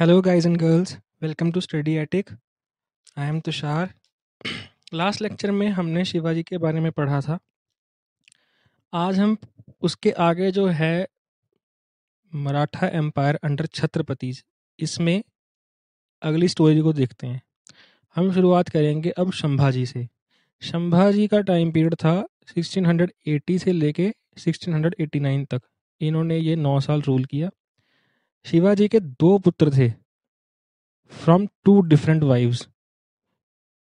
hello guys and girls welcome to studyatic I am Tushar last lecture में हमने शिवाजी के बारे में पढ़ा था आज हम उसके आगे जो है मराठा एम्पायर अंडर छत्रपति इसमें अगली स्टोरी को देखते हैं हम शुरुआत करेंगे अब शंभाजी से शंभाजी का टाइम पीरियड था 1680 से लेके 1689 तक इन्होंने ये नौ साल रूल किया शिवाजी के दो पुत्र थे फ्रॉम टू डिफरेंट वाइव्स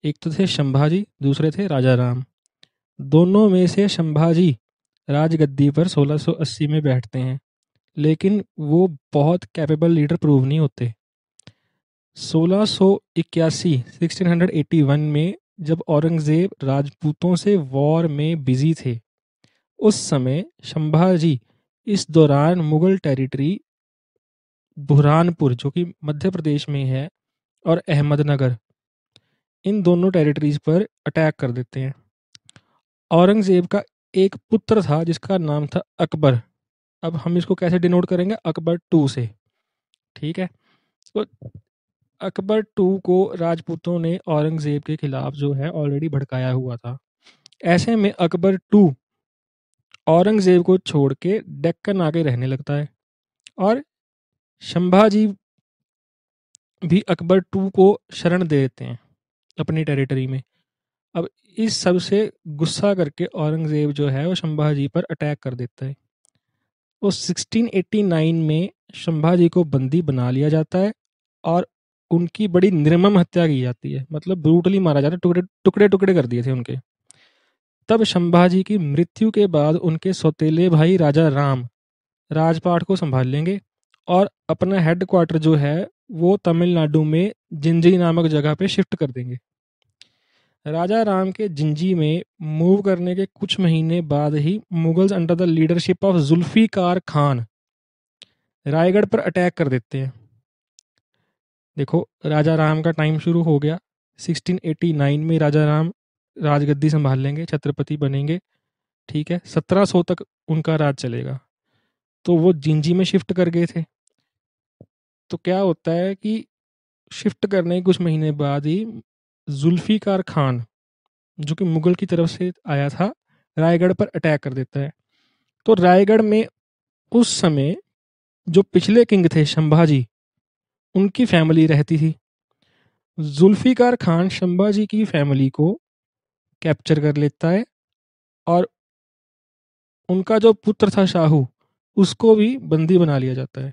एक तो थे शंभाजी दूसरे थे राजा राम दोनों में से शंभाजी राजगद्दी पर 1680 में बैठते हैं लेकिन वो बहुत कैपेबल लीडर प्रूव नहीं होते 1681 1681 में जब औरंगजेब राजपूतों से वॉर में बिजी थे उस समय शंभाजी इस दौरान मुगल टेरिटरी बुरहानपुर जो कि मध्य प्रदेश में है और अहमदनगर इन दोनों टेरिटरीज पर अटैक कर देते हैं औरंगज़ेब का एक पुत्र था जिसका नाम था अकबर अब हम इसको कैसे डिनोट करेंगे अकबर टू से ठीक है तो अकबर टू को राजपूतों ने औरंगज़ेब के खिलाफ जो है ऑलरेडी भड़काया हुआ था ऐसे में अकबर टू औरंगज़ेब को छोड़ के डेक्कन आके रहने लगता है और शंभाजी भी अकबर टू को शरण दे देते हैं अपनी टेरिटरी में अब इस सब से गुस्सा करके औरंगज़ेब जो है वो शंभाजी पर अटैक कर देता है वो 1689 में शंभाजी को बंदी बना लिया जाता है और उनकी बड़ी निर्मम हत्या की जाती है मतलब ब्रूटली मारा जाता है टुकड़े टुकड़े टुकड़े कर दिए थे उनके तब शंभाजी की मृत्यु के बाद उनके सौतेले भाई राजा राम राजपाट को संभाल लेंगे और अपना हेड क्वार्टर जो है वो तमिलनाडु में जिंजी नामक जगह पे शिफ्ट कर देंगे राजा राम के जिंजी में मूव करने के कुछ महीने बाद ही Mughals under the leadership of Zulfiqar Khan Raigad पर अटैक कर देते हैं देखो राजा राम का टाइम शुरू हो गया 1689 में राजा राम राजगद्दी संभाल लेंगे छत्रपति बनेंगे ठीक है 1700 तक उनका राज चलेगा तो वो जिंजी में शिफ्ट कर गए थे तो क्या होता है कि शिफ्ट करने के कुछ महीने बाद ही जुल्फीकार खान जो कि मुग़ल की तरफ से आया था रायगढ़ पर अटैक कर देता है तो रायगढ़ में उस समय जो पिछले किंग थे शंभाजी उनकी फैमिली रहती थी जुल्फीकार खान शंभाजी की फैमिली को कैप्चर कर लेता है और उनका जो पुत्र था शाहू उसको भी बंदी बना लिया जाता है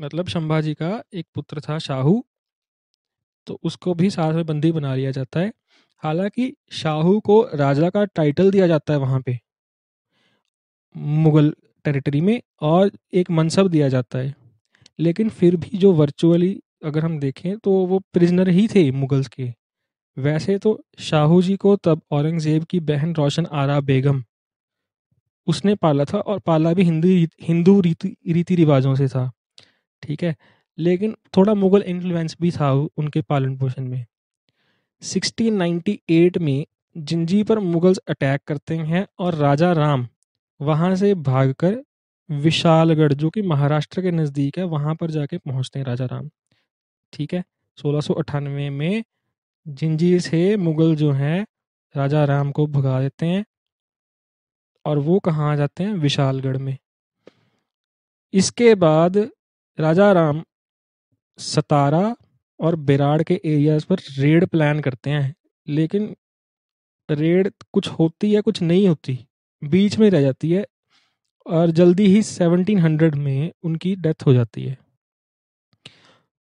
मतलब संभाजी का एक पुत्र था शाहू तो उसको भी साथ में बंदी बना लिया जाता है हालांकि शाहू को राजा का टाइटल दिया जाता है वहाँ पे मुगल टेरिटरी में और एक मनसब दिया जाता है लेकिन फिर भी जो वर्चुअली अगर हम देखें तो वो प्रिजनर ही थे मुगल्स के वैसे तो शाहू जी को तब औरंगजेब की बहन रोशन आरा बेगम उसने पाला था और पाला भी हिंदू हिंदू रीति रीति रिवाजों से था ठीक है लेकिन थोड़ा मुग़ल इन्फ्लुएंस भी था उनके पालन पोषण में 1698 में जिंजी पर मुगल्स अटैक करते हैं और राजा राम वहां से भागकर विशालगढ़ जो कि महाराष्ट्र के नज़दीक है वहां पर जाके पहुंचते हैं राजा राम ठीक है सोलह में जिंजी से मुगल जो हैं राजा राम को भगा देते हैं और वो कहाँ जाते हैं विशालगढ़ में इसके बाद राजा राम सतारा और बिराड़ के एरियाज पर रेड प्लान करते हैं लेकिन रेड कुछ होती है कुछ नहीं होती बीच में रह जाती है और जल्दी ही 1700 में उनकी डेथ हो जाती है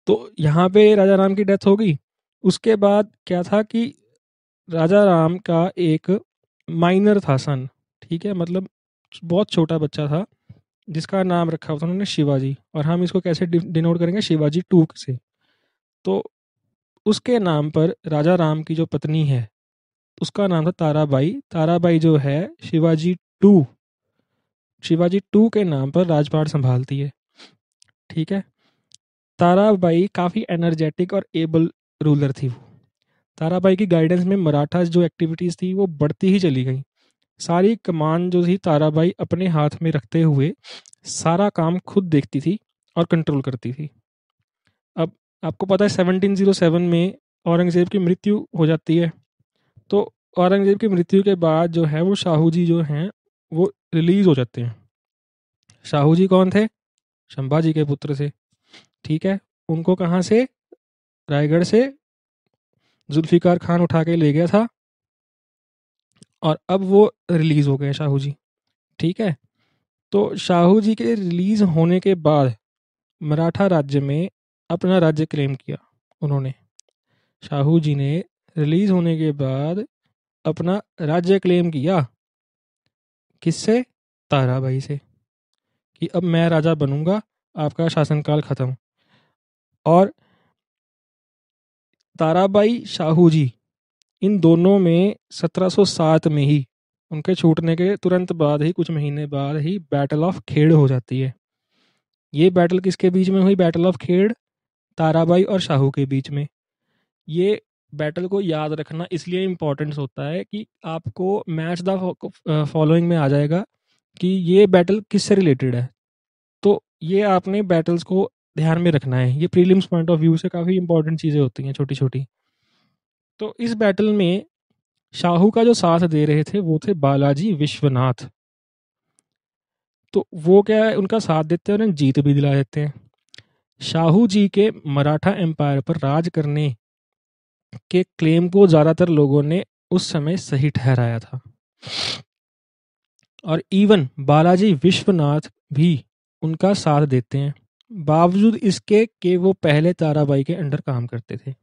तो यहाँ पे राजा राम की डेथ होगी उसके बाद क्या था कि राजा राम का एक माइनर था सन ठीक है मतलब बहुत छोटा बच्चा था जिसका नाम रखा था उन्होंने शिवाजी और हम इसको कैसे डिनोट करेंगे शिवाजी टू से तो उसके नाम पर राजा राम की जो पत्नी है उसका नाम था ताराबाई ताराबाई जो है शिवाजी टू शिवाजी टू के नाम पर राजपाट संभालती है ठीक है ताराबाई काफ़ी एनर्जेटिक और एबल रूलर थी वो ताराबाई की गाइडेंस में मराठा जो एक्टिविटीज़ थी वो बढ़ती ही चली गई सारी कमान जो थी ताराबाई अपने हाथ में रखते हुए सारा काम खुद देखती थी और कंट्रोल करती थी अब आपको पता है 1707 में औरंगज़ेब की मृत्यु हो जाती है तो औरंगज़ेब की मृत्यु के बाद जो है वो शाहू जी जो हैं वो रिलीज़ हो जाते हैं शाहू जी कौन थे शंभाजी जी के पुत्र थे ठीक है उनको कहाँ से रायगढ़ से जुल्फ़िकार खान उठा के ले गया था और अब वो रिलीज़ हो गए शाहू जी ठीक है तो शाहू जी के रिलीज़ होने के बाद मराठा राज्य में अपना राज्य क्लेम किया उन्होंने शाहू जी ने रिलीज़ होने के बाद अपना राज्य क्लेम किया किससे ताराबाई से कि अब मैं राजा बनूंगा आपका शासनकाल ख़त्म और ताराबाई शाहू जी इन दोनों में 1707 में ही उनके छूटने के तुरंत बाद ही कुछ महीने बाद ही बैटल ऑफ खेड़ हो जाती है ये बैटल किसके बीच में हुई बैटल ऑफ खेड़ ताराबाई और शाहू के बीच में ये बैटल को याद रखना इसलिए इम्पोर्टेंस होता है कि आपको मैच द फॉलोइंग में आ जाएगा कि ये बैटल किससे रिलेटेड है तो ये आपने बैटल्स को ध्यान में रखना है ये प्रीलिम्स पॉइंट ऑफ व्यू से काफ़ी इंपॉर्टेंट चीज़ें होती हैं छोटी छोटी तो इस बैटल में शाहू का जो साथ दे रहे थे वो थे बालाजी विश्वनाथ तो वो क्या है उनका साथ देते हैं और उन्हें जीत भी दिला देते हैं शाहू जी के मराठा एम्पायर पर राज करने के क्लेम को ज़्यादातर लोगों ने उस समय सही ठहराया था और इवन बालाजी विश्वनाथ भी उनका साथ देते हैं बावजूद इसके कि वो पहले ताराबाई के अंडर काम करते थे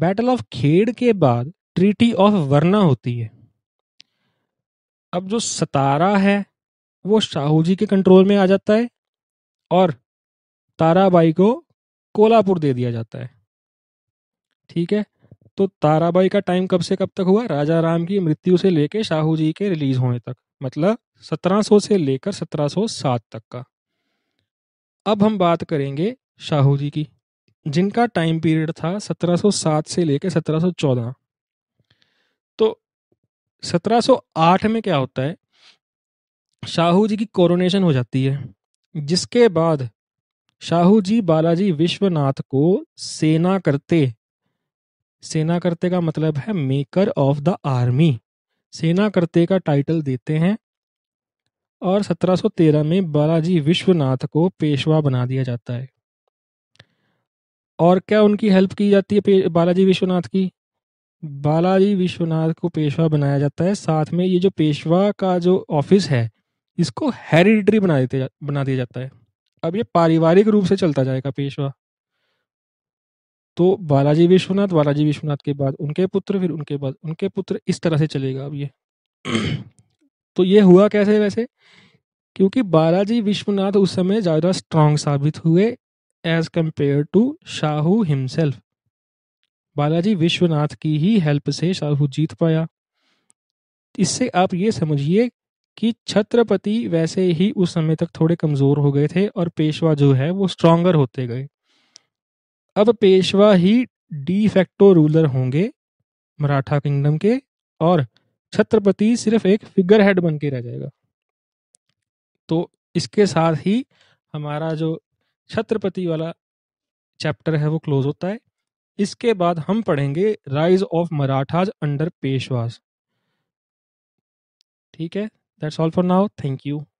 बैटल ऑफ खेड़ के बाद ट्रीटी ऑफ वरना होती है अब जो सतारा है वो शाहू जी के कंट्रोल में आ जाता है और ताराबाई को कोलापुर दे दिया जाता है ठीक है तो ताराबाई का टाइम कब से कब तक हुआ राजा राम की मृत्यु से लेकर शाहू जी के रिलीज होने तक मतलब 1700 से लेकर 1707 तक का अब हम बात करेंगे शाहू जी की जिनका टाइम पीरियड था 1707 से लेकर 1714 तो 1708 में क्या होता है शाहू जी की कोरोनेशन हो जाती है जिसके बाद शाहू जी बालाजी विश्वनाथ को सेना करते सेना करते का मतलब है मेकर ऑफ द आर्मी सेना करते का टाइटल देते हैं और 1713 में बालाजी विश्वनाथ को पेशवा बना दिया जाता है और क्या उनकी हेल्प की जाती है बालाजी विश्वनाथ की बालाजी विश्वनाथ को पेशवा बनाया जाता है साथ में ये जो पेशवा का जो ऑफिस है इसको हेरिडिटरी बना देते बना दिया जाता है अब ये पारिवारिक रूप से चलता जाएगा पेशवा तो बालाजी विश्वनाथ बालाजी विश्वनाथ के बाद उनके पुत्र फिर उनके बाद उनके पुत्र इस तरह से चलेगा अब ये तो ये हुआ कैसे वैसे क्योंकि बालाजी विश्वनाथ उस समय ज़्यादा स्ट्रांग साबित हुए as compared to Shahu himself Balaji Vishwanath की ही हेल्प से शाहू जीत पाया इससे आप ये समझिए कि छत्रपति वैसे ही उस समय तक थोड़े कमज़ोर हो गए थे और पेशवा जो है वो स्ट्रॉन्गर होते गए अब पेशवा ही डी फैक्टो रूलर होंगे मराठा किंगडम के और छत्रपति सिर्फ एक फिगर हेड बन के रह जाएगा तो इसके साथ ही हमारा जो छत्रपति वाला चैप्टर है वो क्लोज होता है इसके बाद हम पढ़ेंगे rise of Marathas under Peshwas ठीक है that's all for now thank you